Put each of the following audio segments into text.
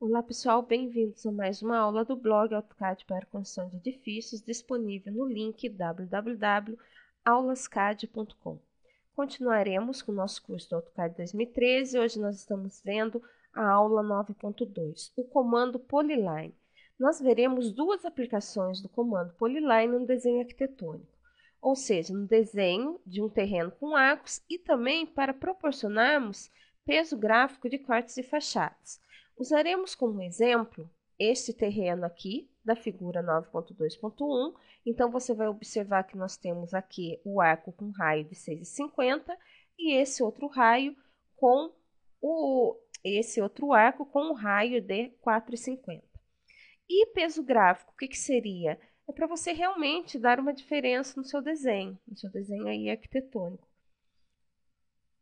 Olá pessoal, bem-vindos a mais uma aula do blog AutoCAD para construção de edifícios, disponível no link www.aulascad.com. Continuaremos com o nosso curso do AutoCAD 2013, hoje nós estamos vendo a aula 9.2, o comando Polyline. Nós veremos duas aplicações do comando Polyline no desenho arquitetônico, ou seja, no desenho de um terreno com arcos e também para proporcionarmos peso gráfico de cortes e fachadas. Usaremos como exemplo este terreno aqui, da figura 9.2.1. Então, você vai observar que nós temos aqui o arco com raio de 6,50 e esse outro raio com o esse outro arco com um raio de 4,50. E peso gráfico, o que, que seria? É para você realmente dar uma diferença no seu desenho, no seu desenho aí arquitetônico.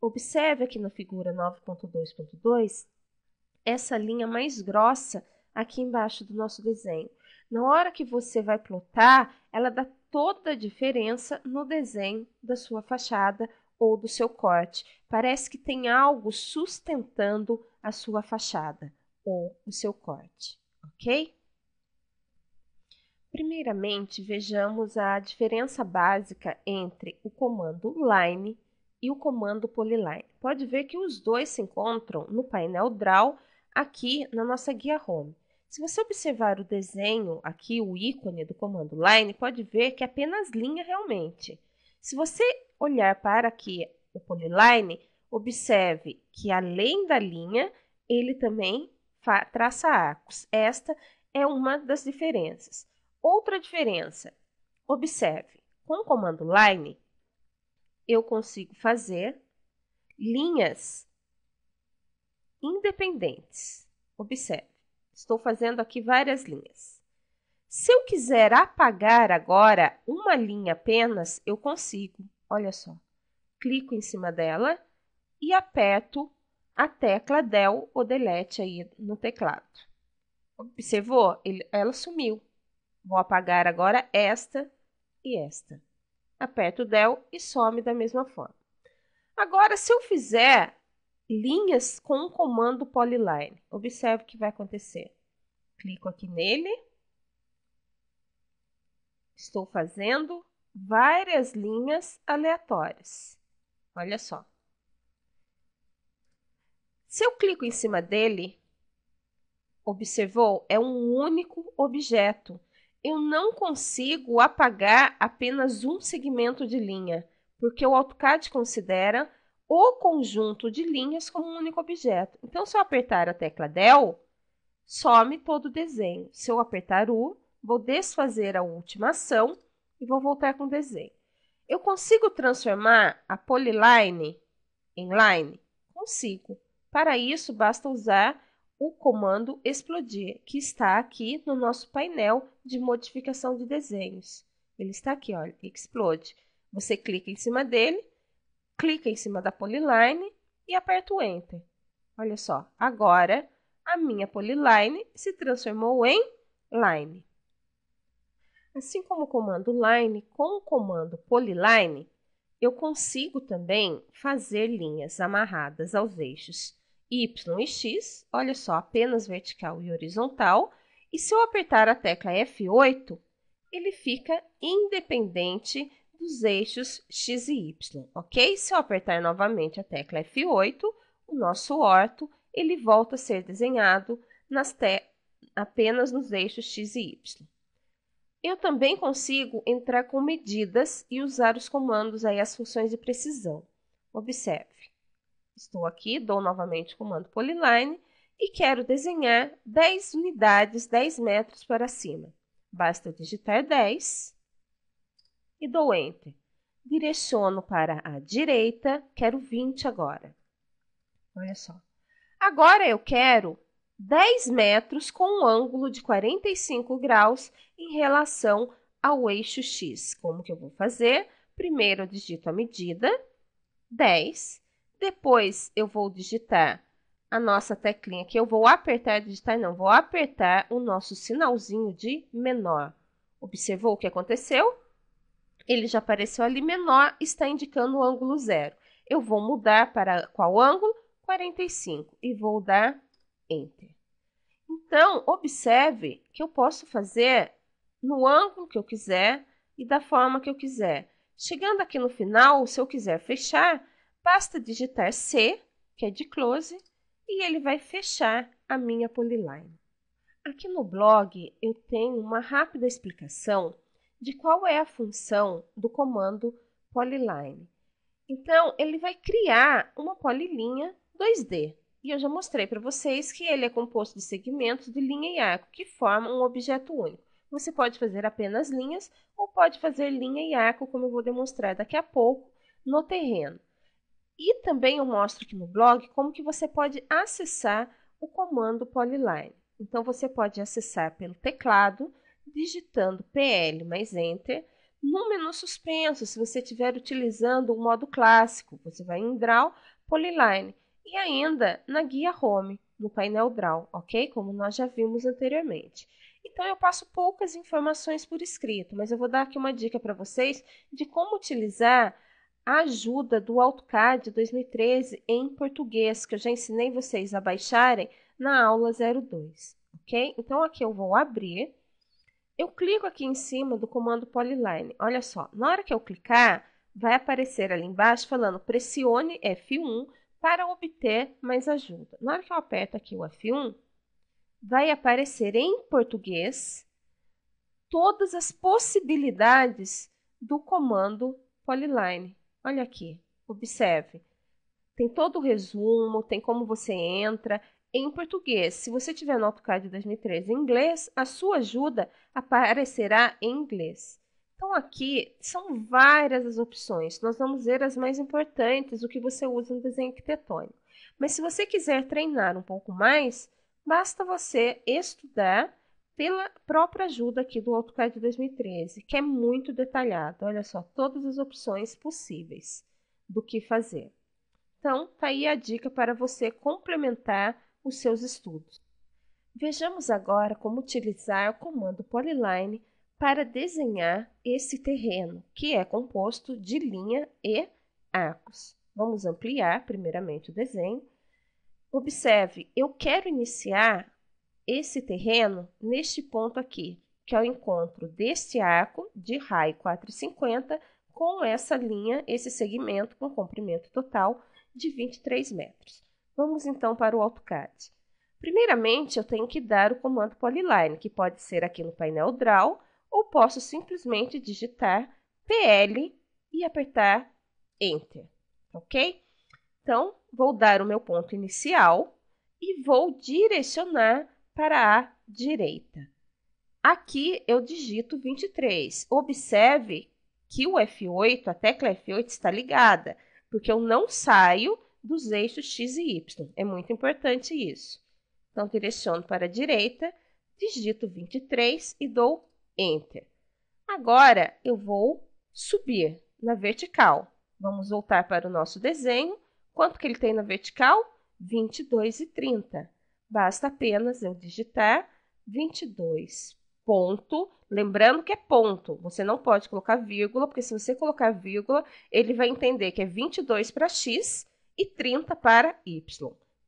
Observe aqui na figura 9.2.2 essa linha mais grossa aqui embaixo do nosso desenho. Na hora que você vai plotar, ela dá toda a diferença no desenho da sua fachada ou do seu corte. Parece que tem algo sustentando a sua fachada ou o seu corte, ok? Primeiramente, vejamos a diferença básica entre o comando line e o comando polyline. Pode ver que os dois se encontram no painel draw aqui na nossa guia Home. Se você observar o desenho aqui, o ícone do comando line, pode ver que é apenas linha realmente. Se você olhar para aqui o polyline, observe que além da linha, ele também traça arcos. Esta é uma das diferenças. Outra diferença, observe, com o comando line, eu consigo fazer linhas independentes. Observe, estou fazendo aqui várias linhas. Se eu quiser apagar agora uma linha apenas, eu consigo. Olha só, clico em cima dela e aperto a tecla del ou delete aí no teclado. Observou? Ele, ela sumiu. Vou apagar agora esta e esta. Aperto del e some da mesma forma. Agora, se eu fizer linhas com um comando polyline. Observe o que vai acontecer. Clico aqui nele. Estou fazendo várias linhas aleatórias. Olha só. Se eu clico em cima dele, observou? É um único objeto. Eu não consigo apagar apenas um segmento de linha, porque o AutoCAD considera o conjunto de linhas como um único objeto. Então, se eu apertar a tecla del, some todo o desenho. Se eu apertar U, vou desfazer a última ação e vou voltar com o desenho. Eu consigo transformar a polyline em line? Consigo. Para isso, basta usar o comando explodir, que está aqui no nosso painel de modificação de desenhos. Ele está aqui, olha, explode. Você clica em cima dele clica em cima da polyline e aperta o Enter. Olha só, agora a minha polyline se transformou em line. Assim como o comando line, com o comando polyline, eu consigo também fazer linhas amarradas aos eixos Y e X, olha só, apenas vertical e horizontal, e se eu apertar a tecla F8, ele fica independente dos eixos x e y, ok? Se eu apertar novamente a tecla F8, o nosso orto ele volta a ser desenhado apenas nos eixos x e y. Eu também consigo entrar com medidas e usar os comandos aí as funções de precisão. Observe, estou aqui, dou novamente o comando polyline e quero desenhar 10 unidades, 10 metros para cima. Basta digitar 10 e dou Enter. Direciono para a direita, quero 20 agora. Olha só. Agora eu quero 10 metros com um ângulo de 45 graus em relação ao eixo X. Como que eu vou fazer? Primeiro eu digito a medida, 10. Depois eu vou digitar a nossa teclinha que eu vou apertar, digitar não, vou apertar o nosso sinalzinho de menor. Observou o que aconteceu? Ele já apareceu ali menor, está indicando o ângulo zero. Eu vou mudar para qual ângulo? 45 e vou dar Enter. Então, observe que eu posso fazer no ângulo que eu quiser e da forma que eu quiser. Chegando aqui no final, se eu quiser fechar, basta digitar C, que é de close, e ele vai fechar a minha polyline. Aqui no blog eu tenho uma rápida explicação de qual é a função do comando polyline. Então, ele vai criar uma polilinha 2D. E eu já mostrei para vocês que ele é composto de segmentos de linha e arco, que formam um objeto único. Você pode fazer apenas linhas ou pode fazer linha e arco, como eu vou demonstrar daqui a pouco, no terreno. E também eu mostro aqui no blog como que você pode acessar o comando Polyline. Então, você pode acessar pelo teclado, digitando PL mais Enter no menu suspenso, se você estiver utilizando o modo clássico, você vai em Draw, Polyline e ainda na guia Home, no painel Draw, ok? Como nós já vimos anteriormente. Então, eu passo poucas informações por escrito, mas eu vou dar aqui uma dica para vocês de como utilizar a ajuda do AutoCAD 2013 em português, que eu já ensinei vocês a baixarem na aula 02, ok? Então, aqui eu vou abrir eu clico aqui em cima do comando Polyline. Olha só, na hora que eu clicar, vai aparecer ali embaixo falando pressione F1 para obter mais ajuda. Na hora que eu aperto aqui o F1, vai aparecer em português todas as possibilidades do comando Polyline. Olha aqui, observe. Tem todo o resumo, tem como você entra, em português. Se você tiver no AutoCAD 2013 em inglês, a sua ajuda aparecerá em inglês. Então, aqui são várias as opções. Nós vamos ver as mais importantes, o que você usa no desenho arquitetônico. Mas se você quiser treinar um pouco mais, basta você estudar pela própria ajuda aqui do AutoCAD 2013, que é muito detalhado. Olha só, todas as opções possíveis do que fazer. Então, tá aí a dica para você complementar os seus estudos. Vejamos agora como utilizar o comando Polyline para desenhar esse terreno, que é composto de linha e arcos. Vamos ampliar primeiramente o desenho. Observe, eu quero iniciar esse terreno neste ponto aqui, que é o encontro deste arco de raio 450 com essa linha, esse segmento com comprimento total de 23 metros. Vamos então para o AutoCAD. Primeiramente, eu tenho que dar o comando Polyline, que pode ser aqui no painel Draw, ou posso simplesmente digitar PL e apertar Enter, ok? Então, vou dar o meu ponto inicial e vou direcionar para a direita. Aqui eu digito 23. Observe que o F8, a tecla F8 está ligada, porque eu não saio dos eixos x e y. É muito importante isso. Então, direciono para a direita, digito 23 e dou Enter. Agora, eu vou subir na vertical. Vamos voltar para o nosso desenho. Quanto que ele tem na vertical? 22 e 30. Basta apenas eu digitar 22 ponto, lembrando que é ponto, você não pode colocar vírgula, porque se você colocar vírgula, ele vai entender que é 22 para x e 30 para y.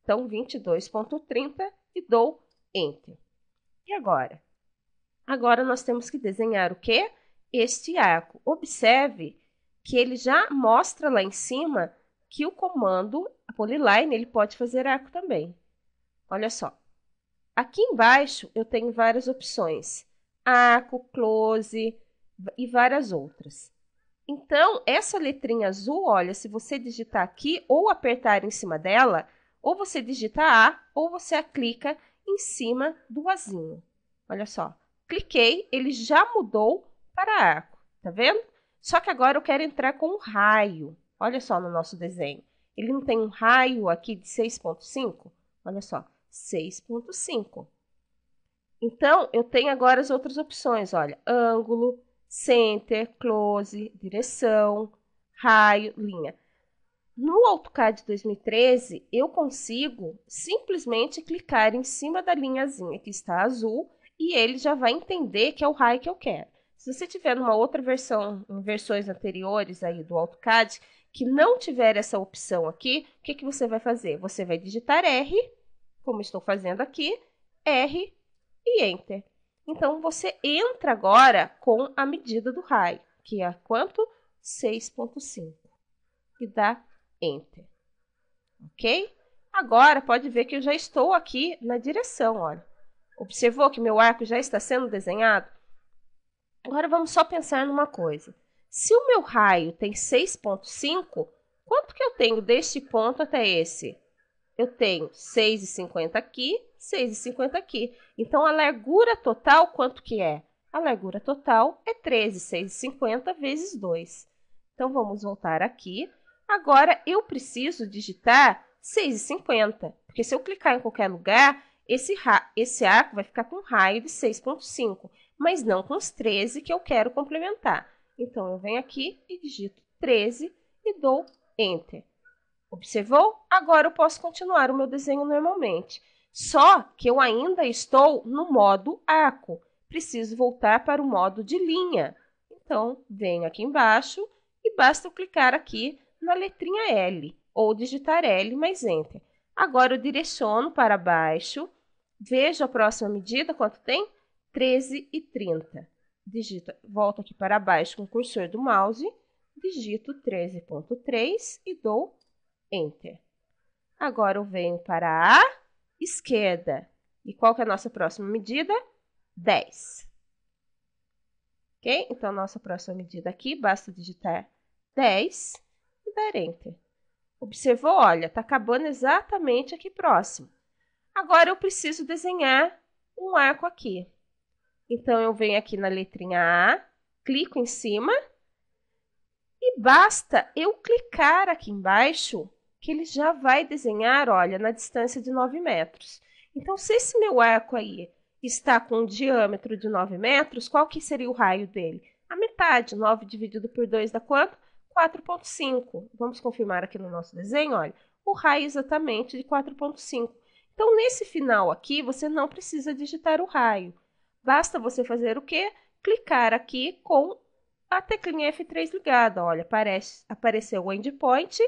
Então, 22.30 e dou Enter. E agora? Agora, nós temos que desenhar o quê? Este arco. Observe que ele já mostra lá em cima que o comando a polyline ele pode fazer arco também. Olha só. Aqui embaixo eu tenho várias opções: arco, close e várias outras. Então, essa letrinha azul, olha, se você digitar aqui ou apertar em cima dela, ou você digita A ou você clica em cima do Azinho. Olha só, cliquei, ele já mudou para arco, tá vendo? Só que agora eu quero entrar com um raio. Olha só no nosso desenho. Ele não tem um raio aqui de 6.5? Olha só, 6.5. Então, eu tenho agora as outras opções, olha, ângulo, center, close, direção, raio, linha. No AutoCAD 2013, eu consigo simplesmente clicar em cima da linhazinha que está azul e ele já vai entender que é o raio que eu quero. Se você tiver numa outra versão, em versões anteriores aí do AutoCAD, que não tiver essa opção aqui, o que, que você vai fazer? Você vai digitar R, como estou fazendo aqui, R e Enter. Então você entra agora com a medida do raio, que é quanto? 6.5. E dá enter. OK? Agora pode ver que eu já estou aqui na direção, olha. Observou que meu arco já está sendo desenhado? Agora vamos só pensar numa coisa. Se o meu raio tem 6.5, quanto que eu tenho deste ponto até esse? Eu tenho 6,50 aqui 50 aqui. Então, a largura total, quanto que é? A largura total é 13, vezes 2. Então, vamos voltar aqui. Agora, eu preciso digitar 6,50, porque se eu clicar em qualquer lugar, esse, esse arco vai ficar com raio de 6,5, mas não com os 13 que eu quero complementar. Então, eu venho aqui e digito 13 e dou Enter. Observou? Agora eu posso continuar o meu desenho normalmente. Só que eu ainda estou no modo arco. Preciso voltar para o modo de linha. Então, venho aqui embaixo e basta eu clicar aqui na letrinha L ou digitar L mais Enter. Agora eu direciono para baixo, vejo a próxima medida, quanto tem? 13,30. e Digito, volto aqui para baixo com o cursor do mouse, digito 13.3 e dou Enter. Agora eu venho para a esquerda. E qual que é a nossa próxima medida? 10. Ok? Então, nossa próxima medida aqui, basta digitar 10 e dar Enter. Observou? Olha, está acabando exatamente aqui próximo. Agora, eu preciso desenhar um arco aqui. Então, eu venho aqui na letrinha A, clico em cima e basta eu clicar aqui embaixo que ele já vai desenhar, olha, na distância de 9 metros. Então, se esse meu arco aí está com um diâmetro de 9 metros, qual que seria o raio dele? A metade, 9 dividido por 2 dá quanto? 4,5. Vamos confirmar aqui no nosso desenho, olha, o raio exatamente de 4,5. Então, nesse final aqui, você não precisa digitar o raio. Basta você fazer o quê? Clicar aqui com a teclinha F3 ligada. Olha, aparece, apareceu o endpoint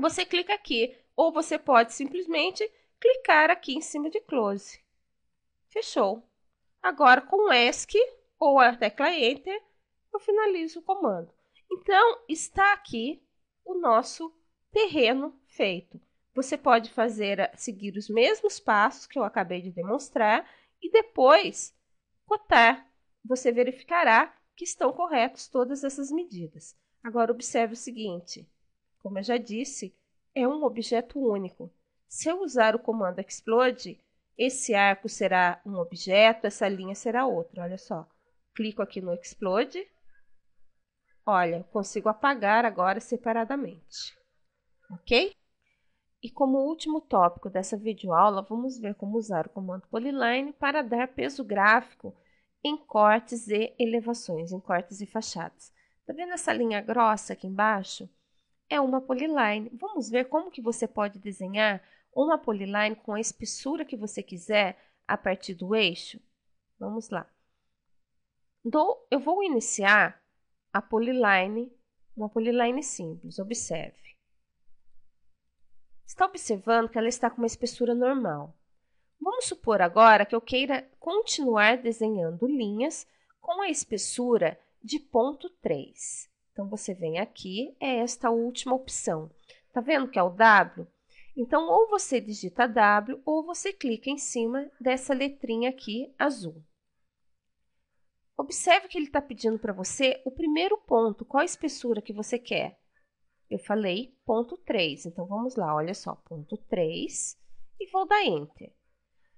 você clica aqui, ou você pode simplesmente clicar aqui em cima de Close. Fechou. Agora, com o ESC ou a tecla Enter, eu finalizo o comando. Então, está aqui o nosso terreno feito. Você pode fazer eh, seguir os mesmos passos que eu acabei de demonstrar e depois cotar. Você verificará que estão corretas todas essas medidas. Agora, observe o seguinte. Como eu já disse, é um objeto único. Se eu usar o comando explode, esse arco será um objeto, essa linha será outra. Olha só, clico aqui no explode. Olha, consigo apagar agora separadamente, ok? E como último tópico dessa videoaula, vamos ver como usar o comando polyline para dar peso gráfico em cortes e elevações, em cortes e fachadas. Está vendo essa linha grossa aqui embaixo? é uma polyline. Vamos ver como que você pode desenhar uma polyline com a espessura que você quiser a partir do eixo? Vamos lá. eu vou iniciar a polyline, uma polyline simples, observe. Está observando que ela está com uma espessura normal. Vamos supor agora que eu queira continuar desenhando linhas com a espessura de ponto 3. Então, você vem aqui, é esta última opção. Tá vendo que é o W? Então, ou você digita W ou você clica em cima dessa letrinha aqui azul. Observe que ele está pedindo para você o primeiro ponto, qual a espessura que você quer. Eu falei ponto 3, então vamos lá, olha só, ponto 3 e vou dar Enter.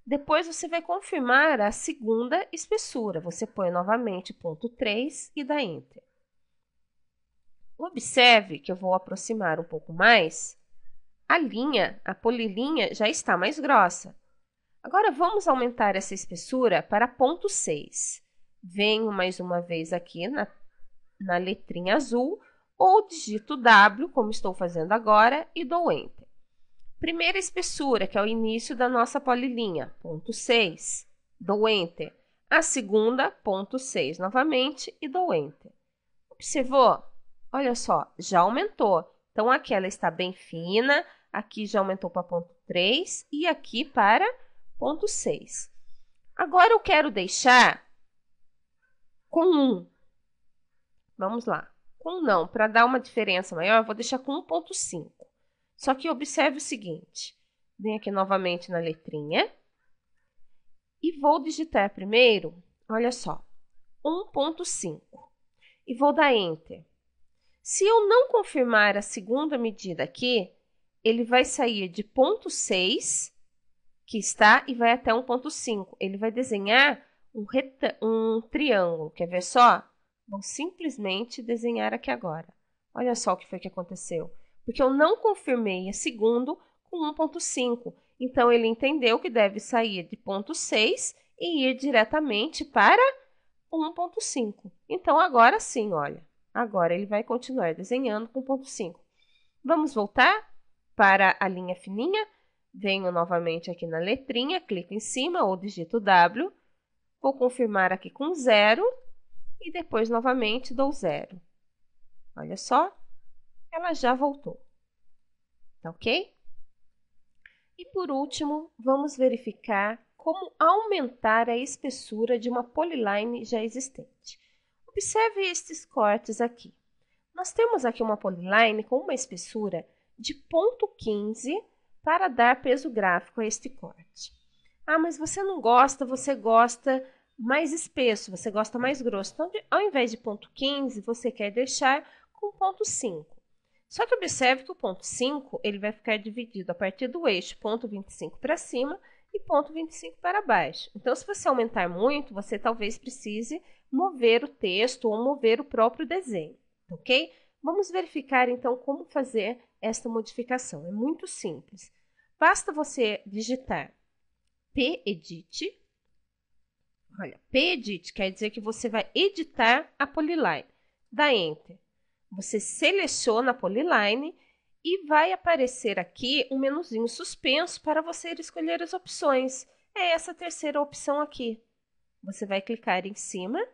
Depois você vai confirmar a segunda espessura, você põe novamente ponto 3 e dá Enter. Observe que eu vou aproximar um pouco mais. A linha, a polilinha, já está mais grossa. Agora, vamos aumentar essa espessura para ponto 6. Venho mais uma vez aqui na, na letrinha azul ou digito W, como estou fazendo agora, e dou Enter. Primeira espessura, que é o início da nossa polilinha, ponto 6, dou Enter. A segunda, ponto 6 novamente, e dou Enter. Observou? Olha só, já aumentou. Então, aqui ela está bem fina, aqui já aumentou para ponto 3 e aqui para ponto 6. Agora, eu quero deixar com 1. Vamos lá. Com não, para dar uma diferença maior, eu vou deixar com 1.5. Só que observe o seguinte. Vem aqui novamente na letrinha. E vou digitar primeiro, olha só, 1.5. E vou dar Enter. Se eu não confirmar a segunda medida aqui, ele vai sair de ponto 6, que está, e vai até 1.5. Ele vai desenhar um, um triângulo. Quer ver só? Vou simplesmente desenhar aqui agora. Olha só o que foi que aconteceu. Porque eu não confirmei a segundo com 1.5. Então, ele entendeu que deve sair de ponto 6 e ir diretamente para 1.5. Então, agora sim, olha. Agora ele vai continuar desenhando com ponto 5. Vamos voltar para a linha fininha. Venho novamente aqui na letrinha, clico em cima ou digito W. Vou confirmar aqui com zero e depois novamente dou zero. Olha só, ela já voltou. Tá ok? E por último, vamos verificar como aumentar a espessura de uma polyline já existente. Observe estes cortes aqui. Nós temos aqui uma polyline com uma espessura de 0,15 para dar peso gráfico a este corte. Ah, mas você não gosta, você gosta mais espesso, você gosta mais grosso. Então, ao invés de 0,15, você quer deixar com 0,5. Só que observe que o ponto 5 ele vai ficar dividido a partir do eixo ponto 25 para cima e ponto 25 para baixo. Então, se você aumentar muito, você talvez precise mover o texto ou mover o próprio desenho, ok? Vamos verificar então como fazer esta modificação. É muito simples. Basta você digitar pedit. Olha, pedit quer dizer que você vai editar a polyline. Dá enter. Você seleciona a polyline e vai aparecer aqui um menuzinho suspenso para você escolher as opções. É essa terceira opção aqui. Você vai clicar em cima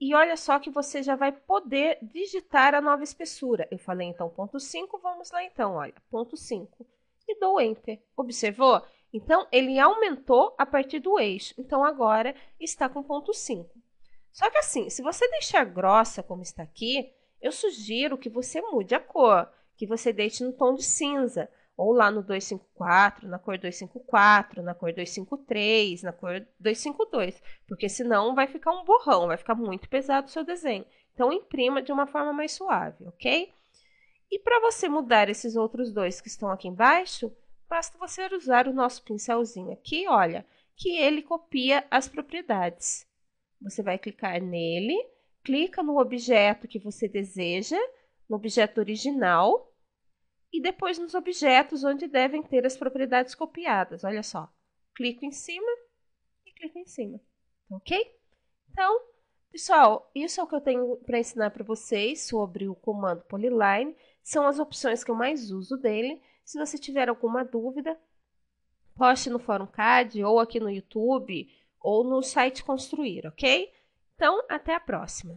e olha só que você já vai poder digitar a nova espessura. Eu falei então ponto 5, vamos lá então, olha, ponto 5. E dou Enter. Observou? Então, ele aumentou a partir do eixo. Então, agora está com ponto 5. Só que assim, se você deixar grossa como está aqui, eu sugiro que você mude a cor, que você deixe no tom de cinza ou lá no 254, na cor 254, na cor 253, na cor 252, porque senão vai ficar um borrão, vai ficar muito pesado o seu desenho. Então imprima de uma forma mais suave, ok? E para você mudar esses outros dois que estão aqui embaixo, basta você usar o nosso pincelzinho aqui, olha, que ele copia as propriedades. Você vai clicar nele, clica no objeto que você deseja, no objeto original, e depois nos objetos onde devem ter as propriedades copiadas. Olha só, clico em cima e clico em cima, tá ok? Então, pessoal, isso é o que eu tenho para ensinar para vocês sobre o comando polyline. São as opções que eu mais uso dele. Se você tiver alguma dúvida, poste no Fórum CAD ou aqui no YouTube ou no site Construir, ok? Então, até a próxima!